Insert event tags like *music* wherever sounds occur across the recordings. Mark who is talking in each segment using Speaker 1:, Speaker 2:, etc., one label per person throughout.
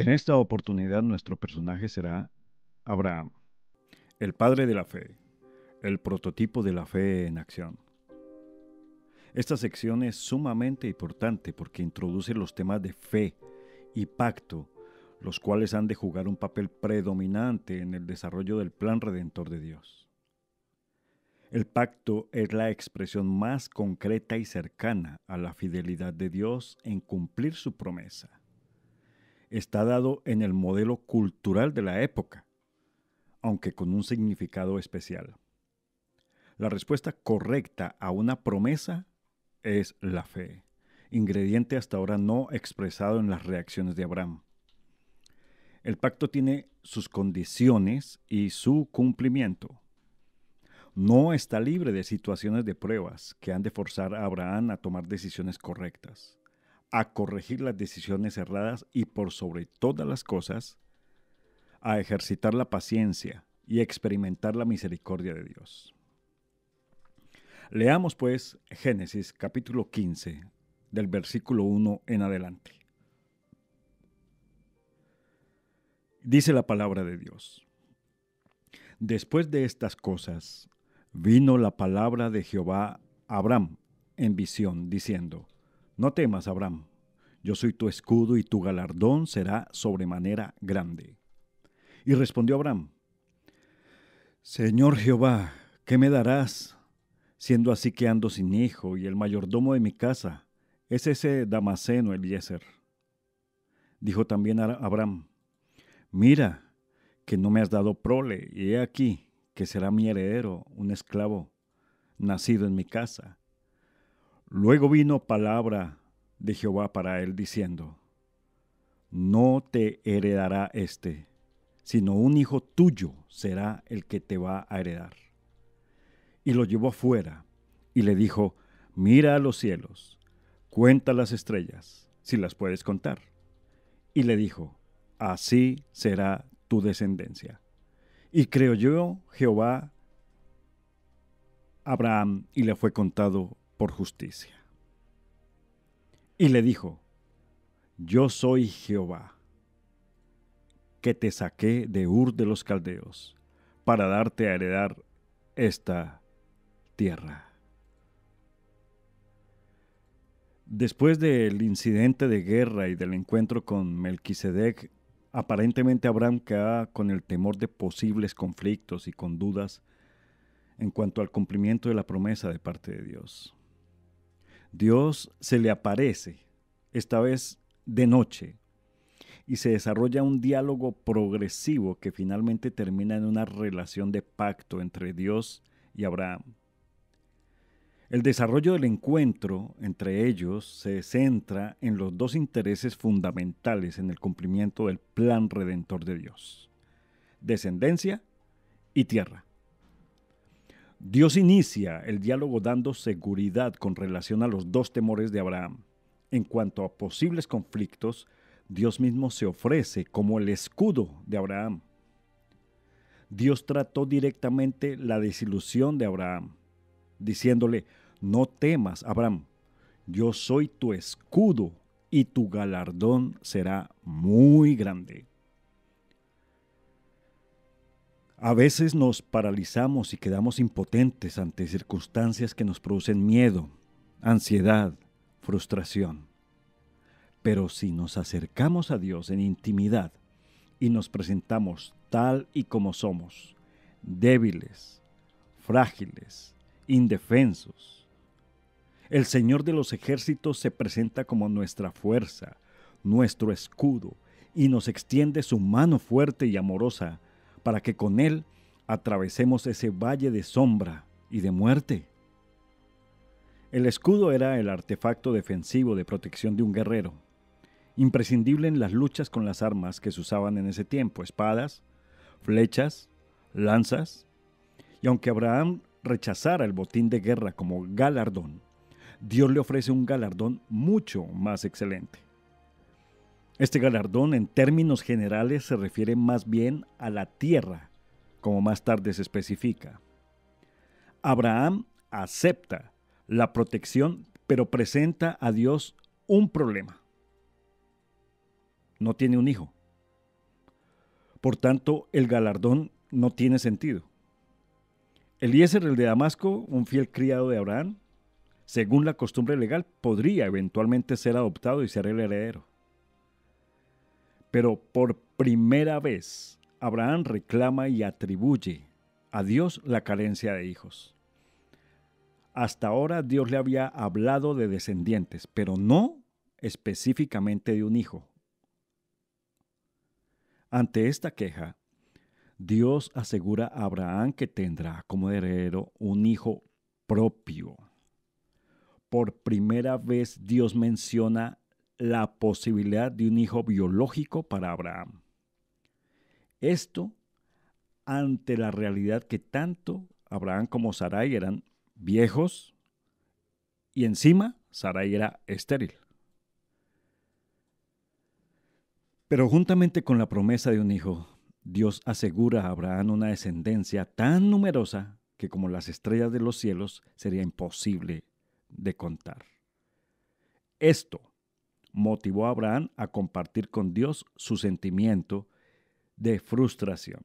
Speaker 1: En *laughs* esta oportunidad nuestro personaje será Abraham, el padre de la fe, el prototipo de la fe en acción. Esta sección es sumamente importante porque introduce los temas de fe y pacto, los cuales han de jugar un papel predominante en el desarrollo del plan redentor de Dios. El pacto es la expresión más concreta y cercana a la fidelidad de Dios en cumplir su promesa está dado en el modelo cultural de la época, aunque con un significado especial. La respuesta correcta a una promesa es la fe, ingrediente hasta ahora no expresado en las reacciones de Abraham. El pacto tiene sus condiciones y su cumplimiento. No está libre de situaciones de pruebas que han de forzar a Abraham a tomar decisiones correctas a corregir las decisiones erradas y por sobre todas las cosas, a ejercitar la paciencia y experimentar la misericordia de Dios. Leamos pues Génesis capítulo 15 del versículo 1 en adelante. Dice la palabra de Dios. Después de estas cosas, vino la palabra de Jehová a Abraham en visión, diciendo, no temas, Abraham, yo soy tu escudo y tu galardón será sobremanera grande. Y respondió Abraham, Señor Jehová, ¿qué me darás? Siendo así que ando sin hijo y el mayordomo de mi casa es ese Damaseno Eliezer. Dijo también Abraham, Mira, que no me has dado prole, y he aquí que será mi heredero, un esclavo, nacido en mi casa, Luego vino palabra de Jehová para él diciendo, no te heredará este, sino un hijo tuyo será el que te va a heredar. Y lo llevó afuera y le dijo, mira a los cielos, cuenta las estrellas, si las puedes contar. Y le dijo, así será tu descendencia. Y creyó Jehová Abraham y le fue contado por justicia. Y le dijo, Yo soy Jehová, que te saqué de Ur de los Caldeos, para darte a heredar esta tierra. Después del incidente de guerra y del encuentro con Melquisedec, aparentemente Abraham queda con el temor de posibles conflictos y con dudas en cuanto al cumplimiento de la promesa de parte de Dios. Dios se le aparece, esta vez de noche, y se desarrolla un diálogo progresivo que finalmente termina en una relación de pacto entre Dios y Abraham. El desarrollo del encuentro entre ellos se centra en los dos intereses fundamentales en el cumplimiento del plan redentor de Dios, descendencia y tierra. Dios inicia el diálogo dando seguridad con relación a los dos temores de Abraham. En cuanto a posibles conflictos, Dios mismo se ofrece como el escudo de Abraham. Dios trató directamente la desilusión de Abraham, diciéndole, no temas, Abraham, yo soy tu escudo y tu galardón será muy grande. A veces nos paralizamos y quedamos impotentes ante circunstancias que nos producen miedo, ansiedad, frustración. Pero si nos acercamos a Dios en intimidad y nos presentamos tal y como somos, débiles, frágiles, indefensos, el Señor de los ejércitos se presenta como nuestra fuerza, nuestro escudo, y nos extiende su mano fuerte y amorosa para que con Él atravesemos ese valle de sombra y de muerte. El escudo era el artefacto defensivo de protección de un guerrero, imprescindible en las luchas con las armas que se usaban en ese tiempo, espadas, flechas, lanzas, y aunque Abraham rechazara el botín de guerra como galardón, Dios le ofrece un galardón mucho más excelente. Este galardón en términos generales se refiere más bien a la tierra, como más tarde se especifica. Abraham acepta la protección, pero presenta a Dios un problema. No tiene un hijo. Por tanto, el galardón no tiene sentido. El Eliezer el de Damasco, un fiel criado de Abraham, según la costumbre legal, podría eventualmente ser adoptado y ser el heredero. Pero por primera vez, Abraham reclama y atribuye a Dios la carencia de hijos. Hasta ahora Dios le había hablado de descendientes, pero no específicamente de un hijo. Ante esta queja, Dios asegura a Abraham que tendrá como heredero un hijo propio. Por primera vez Dios menciona la posibilidad de un hijo biológico para Abraham. Esto ante la realidad que tanto Abraham como Sarai eran viejos y encima Sarai era estéril. Pero juntamente con la promesa de un hijo, Dios asegura a Abraham una descendencia tan numerosa que como las estrellas de los cielos sería imposible de contar. Esto motivó a Abraham a compartir con Dios su sentimiento de frustración.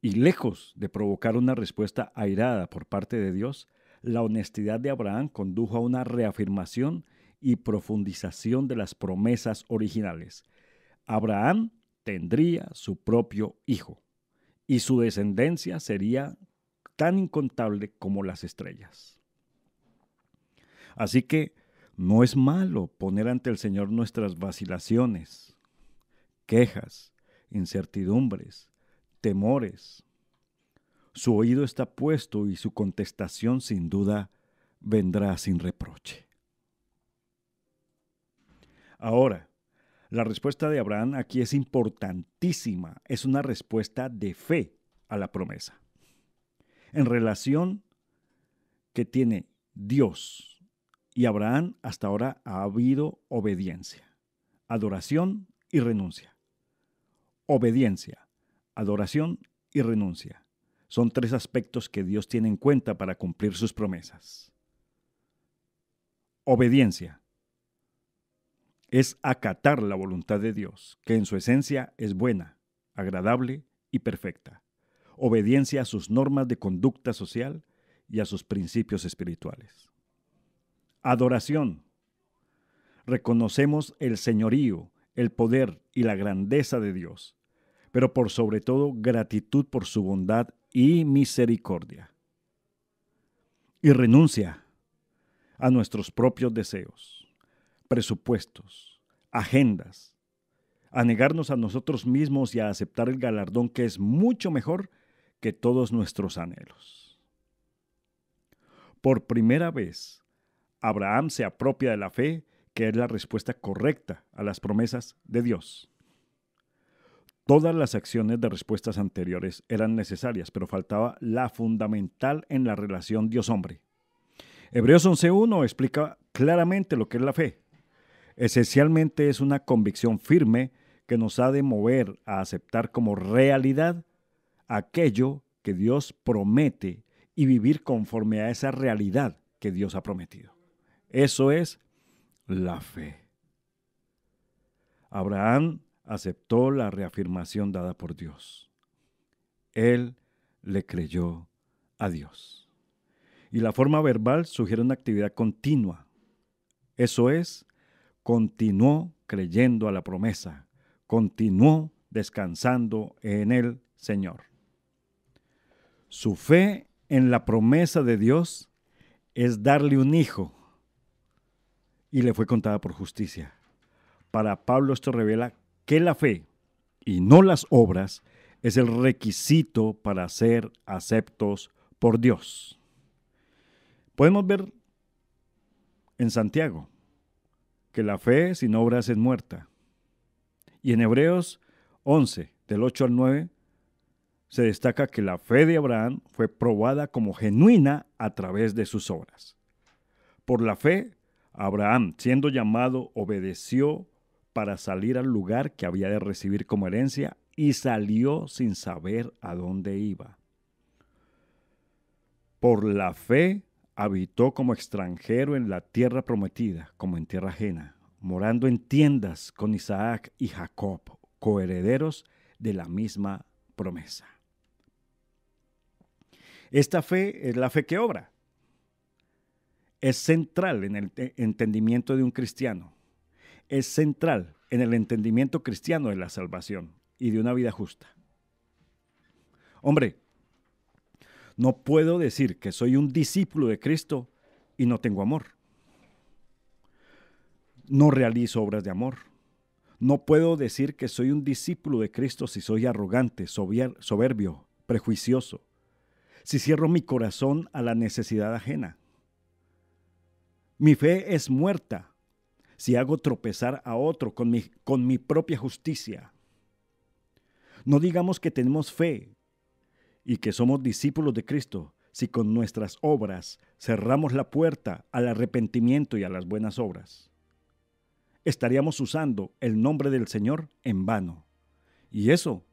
Speaker 1: Y lejos de provocar una respuesta airada por parte de Dios, la honestidad de Abraham condujo a una reafirmación y profundización de las promesas originales. Abraham tendría su propio hijo y su descendencia sería tan incontable como las estrellas. Así que no es malo poner ante el Señor nuestras vacilaciones, quejas, incertidumbres, temores. Su oído está puesto y su contestación sin duda vendrá sin reproche. Ahora, la respuesta de Abraham aquí es importantísima, es una respuesta de fe a la promesa. En relación que tiene Dios y Abraham hasta ahora ha habido obediencia, adoración y renuncia. Obediencia, adoración y renuncia. Son tres aspectos que Dios tiene en cuenta para cumplir sus promesas. Obediencia es acatar la voluntad de Dios, que en su esencia es buena, agradable y perfecta. Obediencia a sus normas de conducta social y a sus principios espirituales. Adoración. Reconocemos el señorío, el poder y la grandeza de Dios, pero por sobre todo gratitud por su bondad y misericordia. Y renuncia a nuestros propios deseos, presupuestos, agendas, a negarnos a nosotros mismos y a aceptar el galardón que es mucho mejor que todos nuestros anhelos. Por primera vez, Abraham se apropia de la fe, que es la respuesta correcta a las promesas de Dios. Todas las acciones de respuestas anteriores eran necesarias, pero faltaba la fundamental en la relación Dios-hombre. Hebreos 11.1 explica claramente lo que es la fe. Esencialmente es una convicción firme que nos ha de mover a aceptar como realidad aquello que Dios promete y vivir conforme a esa realidad que Dios ha prometido. Eso es la fe. Abraham aceptó la reafirmación dada por Dios. Él le creyó a Dios. Y la forma verbal sugiere una actividad continua. Eso es, continuó creyendo a la promesa, continuó descansando en el Señor. Su fe en la promesa de Dios es darle un hijo y le fue contada por justicia. Para Pablo esto revela que la fe y no las obras es el requisito para ser aceptos por Dios. Podemos ver en Santiago que la fe sin obras es muerta. Y en Hebreos 11, del 8 al 9, se destaca que la fe de Abraham fue probada como genuina a través de sus obras. Por la fe, Abraham, siendo llamado, obedeció para salir al lugar que había de recibir como herencia y salió sin saber a dónde iba. Por la fe habitó como extranjero en la tierra prometida, como en tierra ajena, morando en tiendas con Isaac y Jacob, coherederos de la misma promesa. Esta fe es la fe que obra es central en el entendimiento de un cristiano. Es central en el entendimiento cristiano de la salvación y de una vida justa. Hombre, no puedo decir que soy un discípulo de Cristo y no tengo amor. No realizo obras de amor. No puedo decir que soy un discípulo de Cristo si soy arrogante, soberbio, prejuicioso, si cierro mi corazón a la necesidad ajena, mi fe es muerta si hago tropezar a otro con mi, con mi propia justicia. No digamos que tenemos fe y que somos discípulos de Cristo si con nuestras obras cerramos la puerta al arrepentimiento y a las buenas obras. Estaríamos usando el nombre del Señor en vano. Y eso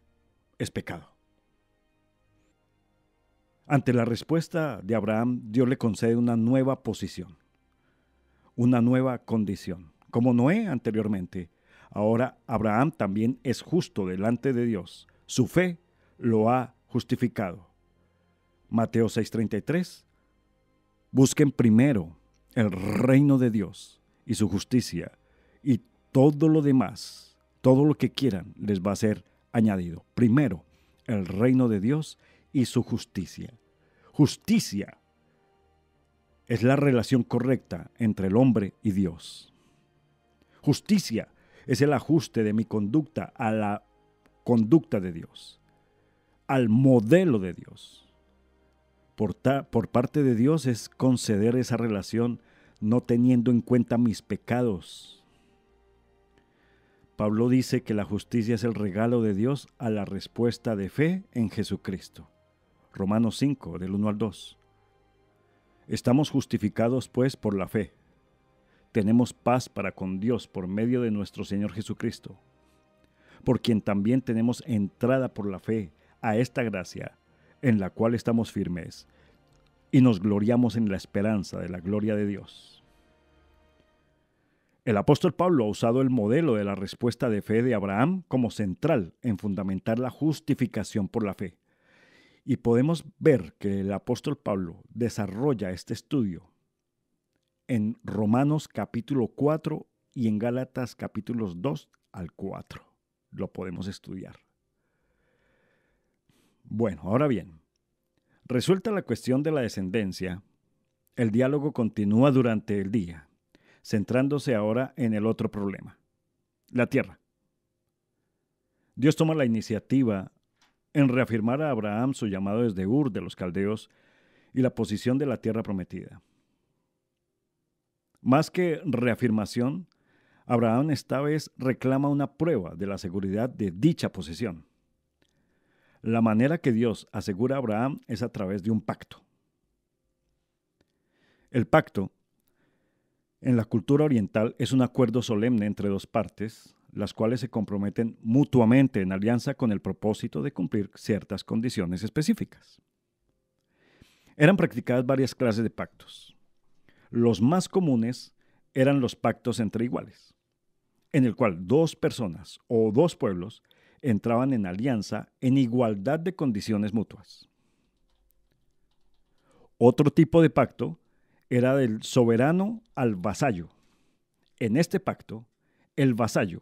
Speaker 1: es pecado. Ante la respuesta de Abraham, Dios le concede una nueva posición una nueva condición. Como Noé anteriormente, ahora Abraham también es justo delante de Dios. Su fe lo ha justificado. Mateo 6:33, busquen primero el reino de Dios y su justicia y todo lo demás, todo lo que quieran les va a ser añadido. Primero, el reino de Dios y su justicia. Justicia es la relación correcta entre el hombre y Dios. Justicia es el ajuste de mi conducta a la conducta de Dios, al modelo de Dios. Por, por, parte de Dios es conceder esa relación no teniendo en cuenta mis pecados. Pablo dice que la justicia es el regalo de Dios a la respuesta de fe en Jesucristo. Romanos 5, del 1 al 2. Estamos justificados pues por la fe. Tenemos paz para con Dios por medio de nuestro Señor Jesucristo, por quien también tenemos entrada por la fe a esta gracia en la cual estamos firmes y nos gloriamos en la esperanza de la gloria de Dios. El apóstol Pablo ha usado el modelo de la respuesta de fe de Abraham como central en fundamentar la justificación por la fe. Y podemos ver que el apóstol Pablo desarrolla este estudio en Romanos capítulo 4 y en Gálatas capítulos 2 al 4. Lo podemos estudiar. Bueno, ahora bien, resuelta la cuestión de la descendencia, el diálogo continúa durante el día, centrándose ahora en el otro problema, la tierra. Dios toma la iniciativa en reafirmar a Abraham su llamado desde Ur de los Caldeos y la posición de la tierra prometida. Más que reafirmación, Abraham esta vez reclama una prueba de la seguridad de dicha posesión. La manera que Dios asegura a Abraham es a través de un pacto. El pacto, en la cultura oriental, es un acuerdo solemne entre dos partes las cuales se comprometen mutuamente en alianza con el propósito de cumplir ciertas condiciones específicas. Eran practicadas varias clases de pactos. Los más comunes eran los pactos entre iguales, en el cual dos personas o dos pueblos entraban en alianza en igualdad de condiciones mutuas. Otro tipo de pacto era del soberano al vasallo. En este pacto, el vasallo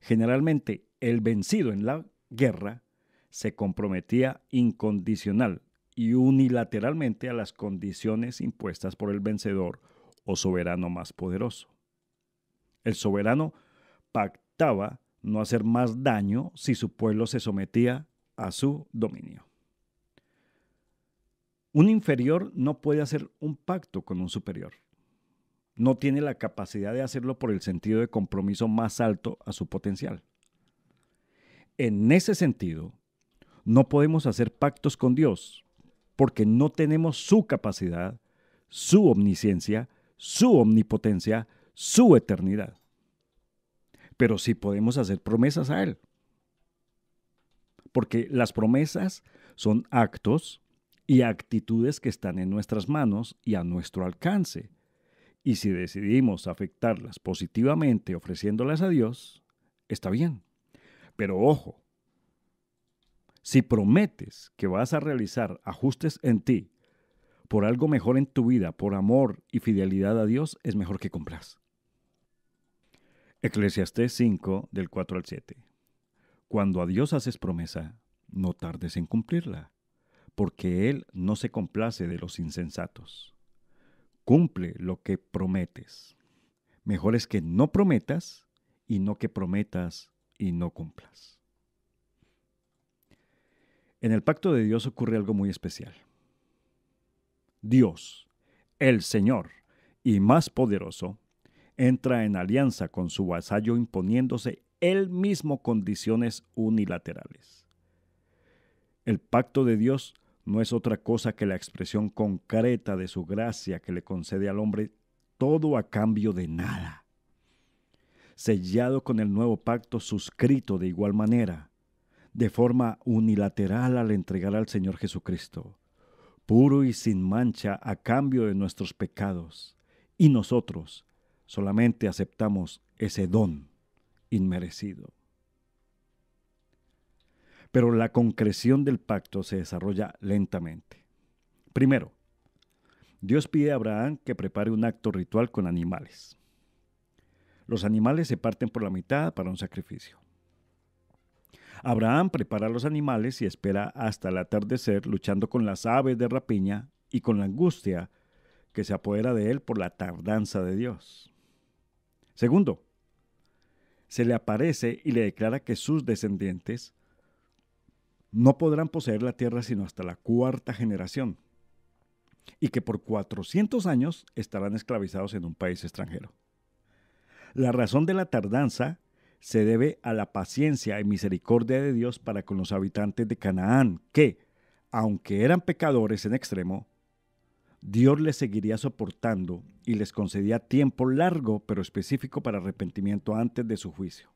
Speaker 1: Generalmente, el vencido en la guerra se comprometía incondicional y unilateralmente a las condiciones impuestas por el vencedor o soberano más poderoso. El soberano pactaba no hacer más daño si su pueblo se sometía a su dominio. Un inferior no puede hacer un pacto con un superior no tiene la capacidad de hacerlo por el sentido de compromiso más alto a su potencial. En ese sentido, no podemos hacer pactos con Dios porque no tenemos su capacidad, su omnisciencia, su omnipotencia, su eternidad. Pero sí podemos hacer promesas a Él. Porque las promesas son actos y actitudes que están en nuestras manos y a nuestro alcance y si decidimos afectarlas positivamente ofreciéndolas a Dios, está bien. Pero ojo, si prometes que vas a realizar ajustes en ti por algo mejor en tu vida, por amor y fidelidad a Dios, es mejor que cumplas. Eclesiastés 5 del 4 al 7. Cuando a Dios haces promesa, no tardes en cumplirla, porque Él no se complace de los insensatos. Cumple lo que prometes. Mejor es que no prometas y no que prometas y no cumplas. En el pacto de Dios ocurre algo muy especial. Dios, el Señor y más poderoso, entra en alianza con su vasallo imponiéndose él mismo condiciones unilaterales. El pacto de Dios no es otra cosa que la expresión concreta de su gracia que le concede al hombre todo a cambio de nada. Sellado con el nuevo pacto suscrito de igual manera, de forma unilateral al entregar al Señor Jesucristo, puro y sin mancha a cambio de nuestros pecados, y nosotros solamente aceptamos ese don inmerecido pero la concreción del pacto se desarrolla lentamente. Primero, Dios pide a Abraham que prepare un acto ritual con animales. Los animales se parten por la mitad para un sacrificio. Abraham prepara los animales y espera hasta el atardecer luchando con las aves de rapiña y con la angustia que se apodera de él por la tardanza de Dios. Segundo, se le aparece y le declara que sus descendientes no podrán poseer la tierra sino hasta la cuarta generación, y que por 400 años estarán esclavizados en un país extranjero. La razón de la tardanza se debe a la paciencia y misericordia de Dios para con los habitantes de Canaán, que, aunque eran pecadores en extremo, Dios les seguiría soportando y les concedía tiempo largo pero específico para arrepentimiento antes de su juicio.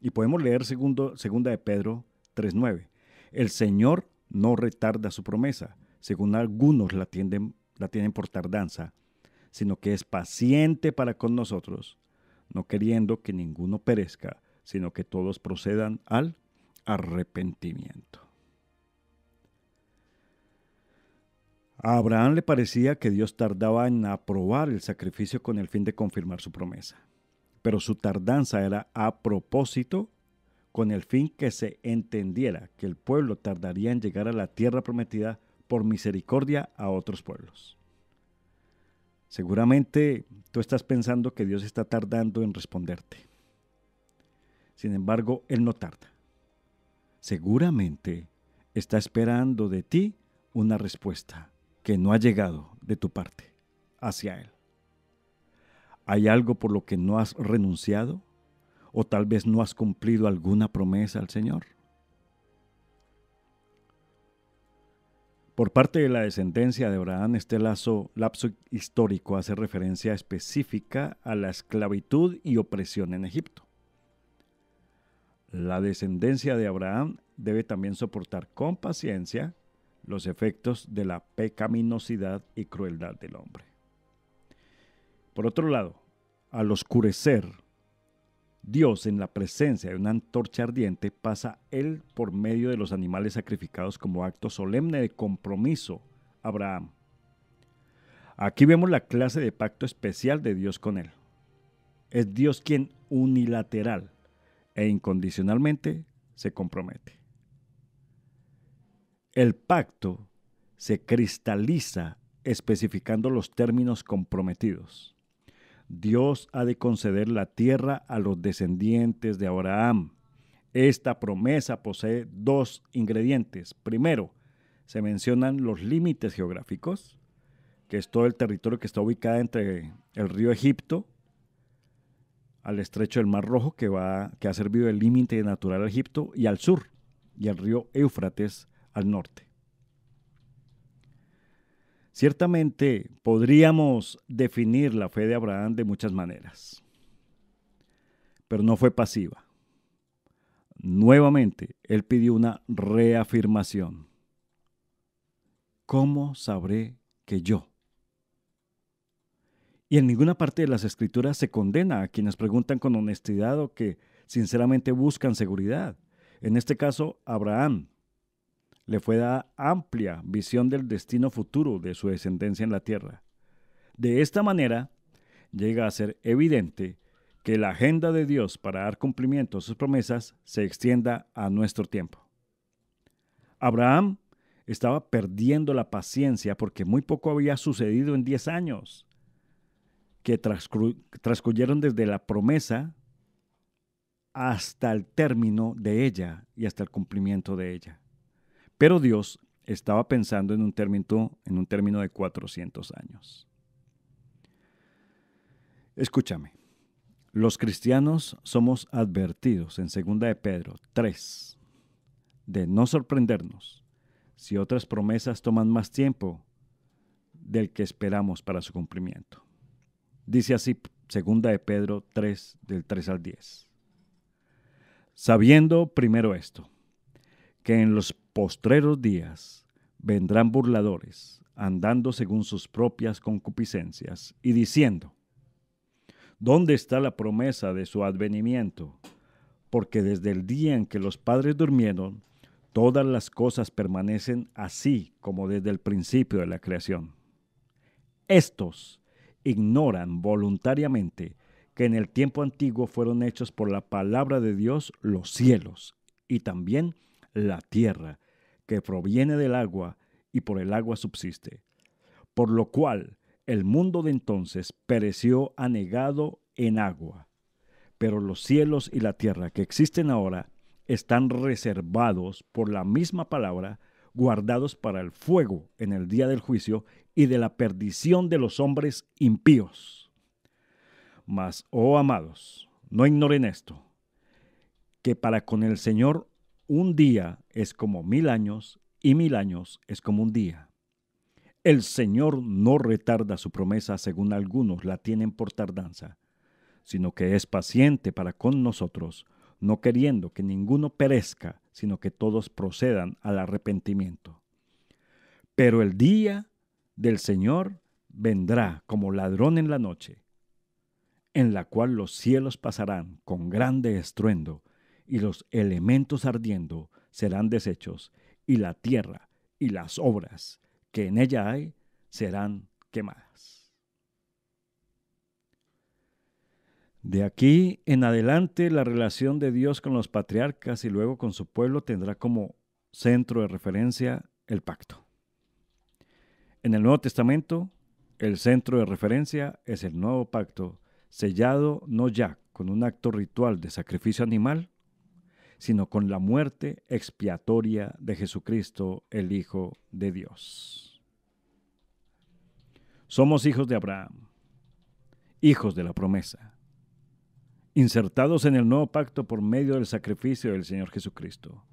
Speaker 1: Y podemos leer segundo, segunda de Pedro 3.9. El Señor no retarda su promesa, según algunos la, la tienen por tardanza, sino que es paciente para con nosotros, no queriendo que ninguno perezca, sino que todos procedan al arrepentimiento. A Abraham le parecía que Dios tardaba en aprobar el sacrificio con el fin de confirmar su promesa, pero su tardanza era a propósito con el fin que se entendiera que el pueblo tardaría en llegar a la tierra prometida por misericordia a otros pueblos. Seguramente tú estás pensando que Dios está tardando en responderte. Sin embargo, Él no tarda. Seguramente está esperando de ti una respuesta que no ha llegado de tu parte hacia Él. ¿Hay algo por lo que no has renunciado? o tal vez no has cumplido alguna promesa al Señor. Por parte de la descendencia de Abraham, este lazo, lapso histórico hace referencia específica a la esclavitud y opresión en Egipto. La descendencia de Abraham debe también soportar con paciencia los efectos de la pecaminosidad y crueldad del hombre. Por otro lado, al oscurecer Dios en la presencia de una antorcha ardiente pasa él por medio de los animales sacrificados como acto solemne de compromiso a Abraham. Aquí vemos la clase de pacto especial de Dios con él. Es Dios quien unilateral e incondicionalmente se compromete. El pacto se cristaliza especificando los términos comprometidos. Dios ha de conceder la tierra a los descendientes de Abraham. Esta promesa posee dos ingredientes. Primero, se mencionan los límites geográficos, que es todo el territorio que está ubicado entre el río Egipto al estrecho del Mar Rojo, que, va, que ha servido de límite natural a Egipto, y al sur, y el río Éufrates al norte. Ciertamente podríamos definir la fe de Abraham de muchas maneras, pero no fue pasiva. Nuevamente, él pidió una reafirmación. ¿Cómo sabré que yo? Y en ninguna parte de las escrituras se condena a quienes preguntan con honestidad o que sinceramente buscan seguridad. En este caso, Abraham le fue dada amplia visión del destino futuro de su descendencia en la tierra. De esta manera, llega a ser evidente que la agenda de Dios para dar cumplimiento a sus promesas se extienda a nuestro tiempo. Abraham estaba perdiendo la paciencia porque muy poco había sucedido en 10 años que transcurrieron desde la promesa hasta el término de ella y hasta el cumplimiento de ella. Pero Dios estaba pensando en un término, en un término de 400 años. Escúchame. Los cristianos somos advertidos en 2 de Pedro 3 de no sorprendernos si otras promesas toman más tiempo del que esperamos para su cumplimiento. Dice así 2 de Pedro 3 del 3 al 10. Sabiendo primero esto, que en los postreros días vendrán burladores, andando según sus propias concupiscencias, y diciendo, ¿dónde está la promesa de su advenimiento? Porque desde el día en que los padres durmieron, todas las cosas permanecen así como desde el principio de la creación. Estos ignoran voluntariamente que en el tiempo antiguo fueron hechos por la palabra de Dios los cielos y también la tierra, que proviene del agua y por el agua subsiste. Por lo cual el mundo de entonces pereció anegado en agua. Pero los cielos y la tierra que existen ahora están reservados por la misma palabra, guardados para el fuego en el día del juicio y de la perdición de los hombres impíos. Mas, oh amados, no ignoren esto, que para con el Señor un día es como mil años y mil años es como un día. El Señor no retarda su promesa según algunos la tienen por tardanza, sino que es paciente para con nosotros, no queriendo que ninguno perezca, sino que todos procedan al arrepentimiento. Pero el día del Señor vendrá como ladrón en la noche, en la cual los cielos pasarán con grande estruendo y los elementos ardiendo serán deshechos, y la tierra y las obras que en ella hay serán quemadas. De aquí en adelante la relación de Dios con los patriarcas y luego con su pueblo tendrá como centro de referencia el pacto. En el Nuevo Testamento, el centro de referencia es el nuevo pacto, sellado no ya con un acto ritual de sacrificio animal, sino con la muerte expiatoria de Jesucristo, el Hijo de Dios. Somos hijos de Abraham, hijos de la promesa, insertados en el nuevo pacto por medio del sacrificio del Señor Jesucristo.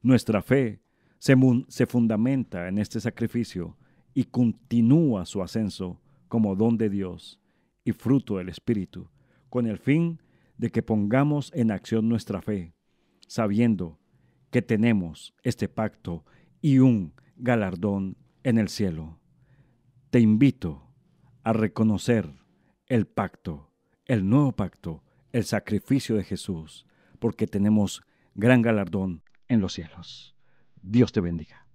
Speaker 1: Nuestra fe se, se fundamenta en este sacrificio y continúa su ascenso como don de Dios y fruto del Espíritu, con el fin de que pongamos en acción nuestra fe, sabiendo que tenemos este pacto y un galardón en el cielo. Te invito a reconocer el pacto, el nuevo pacto, el sacrificio de Jesús, porque tenemos gran galardón en los cielos. Dios te bendiga.